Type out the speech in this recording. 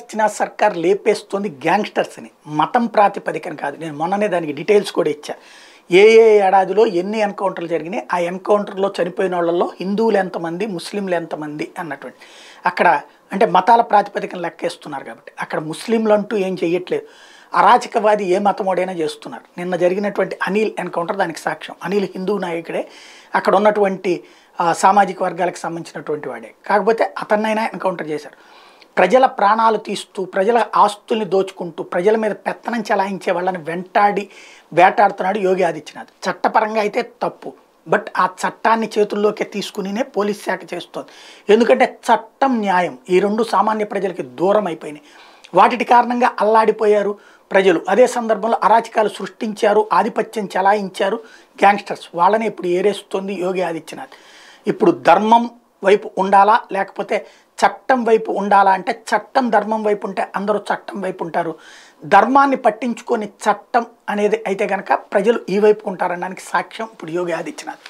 ప్రాతిపదిక సర్కార్ లేపేస్తుంది గ్యాంగ్స్టర్స్ని మతం ప్రాతిపదికన కాదు నేను మొన్ననే దానికి డీటెయిల్స్ కూడా ఇచ్చా ఏ ఏ ఏడాదిలో ఎన్ని ఎన్కౌంటర్లు జరిగినాయి ఆ ఎన్కౌంటర్లో చనిపోయిన వాళ్ళల్లో హిందువులు ఎంతమంది ముస్లింలు ఎంతమంది అన్నటువంటి అక్కడ అంటే మతాల ప్రాతిపదికన లెక్కేస్తున్నారు కాబట్టి అక్కడ ముస్లింలు అంటూ ఏం చేయట్లేదు అరాచకవాది ఏ మతమోడైనా చేస్తున్నారు నిన్న జరిగినటువంటి అనిల్ ఎన్కౌంటర్ దానికి సాక్ష్యం అనిల్ హిందూ నాయకుడే అక్కడ ఉన్నటువంటి సామాజిక వర్గాలకు సంబంధించినటువంటి వాడే కాకపోతే అతన్నైనా ఎన్కౌంటర్ చేశారు ప్రజల ప్రాణాలు తీస్తూ ప్రజల ఆస్తుల్ని దోచుకుంటూ ప్రజల మీద పెత్తనం చెలాయించే వాళ్ళని వెంటాడి వేటాడుతున్నాడు యోగి ఆదిత్యనాథ్ చట్టపరంగా అయితే తప్పు బట్ ఆ చట్టాన్ని చేతుల్లోకి తీసుకునినే పోలీస్ శాఖ చేస్తోంది ఎందుకంటే చట్టం న్యాయం ఈ రెండు సామాన్య ప్రజలకి దూరం అయిపోయినాయి వాటి కారణంగా అల్లాడిపోయారు ప్రజలు అదే సందర్భంలో అరాచకాలు సృష్టించారు ఆధిపత్యం చెలాయించారు గ్యాంగ్స్టర్స్ వాళ్ళని ఇప్పుడు ఏరేస్తుంది యోగి ఆదిత్యనాథ్ ఇప్పుడు ధర్మం వైపు ఉండాలా లేకపోతే చట్టం వైపు ఉండాలా అంటే చట్టం ధర్మం వైపు ఉంటే అందరూ చట్టం వైపు ఉంటారు ధర్మాన్ని పట్టించుకొని చట్టం అనేది అయితే కనుక ప్రజలు ఈ వైపు ఉంటారనడానికి సాక్ష్యం ఇప్పుడు యోగి ఆదిత్యనాథ్